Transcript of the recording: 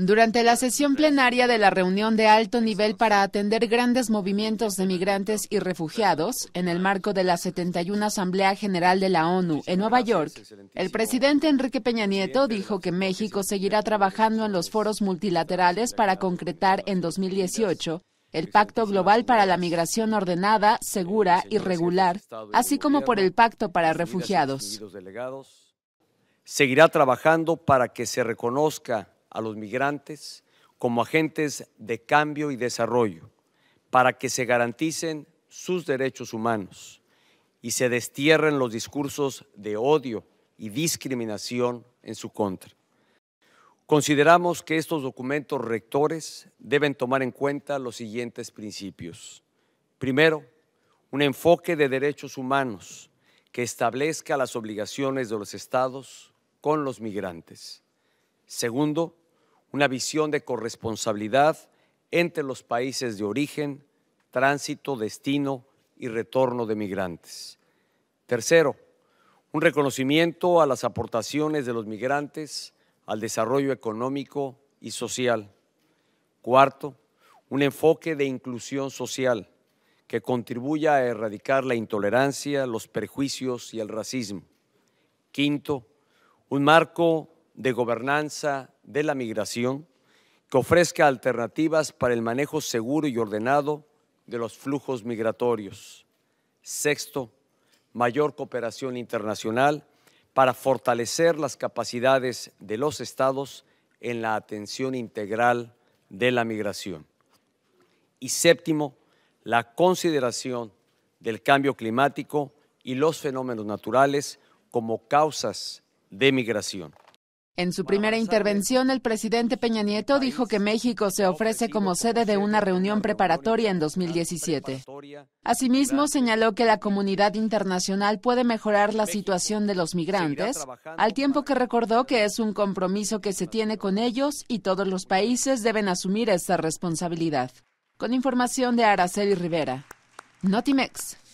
Durante la sesión plenaria de la reunión de alto nivel para atender grandes movimientos de migrantes y refugiados, en el marco de la 71 Asamblea General de la ONU en Nueva York, el presidente Enrique Peña Nieto dijo que México seguirá trabajando en los foros multilaterales para concretar en 2018 el Pacto Global para la Migración Ordenada, Segura y Regular, así como por el Pacto para Refugiados. Seguirá trabajando para que se reconozca a los migrantes como agentes de cambio y desarrollo para que se garanticen sus derechos humanos y se destierren los discursos de odio y discriminación en su contra. Consideramos que estos documentos rectores deben tomar en cuenta los siguientes principios. Primero, un enfoque de derechos humanos que establezca las obligaciones de los estados con los migrantes. Segundo, una visión de corresponsabilidad entre los países de origen, tránsito, destino y retorno de migrantes. Tercero, un reconocimiento a las aportaciones de los migrantes al desarrollo económico y social. Cuarto, un enfoque de inclusión social que contribuya a erradicar la intolerancia, los perjuicios y el racismo. Quinto, un marco de gobernanza de la migración que ofrezca alternativas para el manejo seguro y ordenado de los flujos migratorios. Sexto, mayor cooperación internacional para fortalecer las capacidades de los estados en la atención integral de la migración. Y séptimo, la consideración del cambio climático y los fenómenos naturales como causas de migración. En su primera pues, intervención, el presidente Peña Nieto dijo que México se ofrece como sede de una reunión preparatoria en 2017. Asimismo, señaló que la comunidad internacional puede mejorar la situación de los migrantes, al tiempo que recordó que es un compromiso que se tiene con ellos y todos los países deben asumir esa responsabilidad. Con información de Araceli Rivera. Notimex.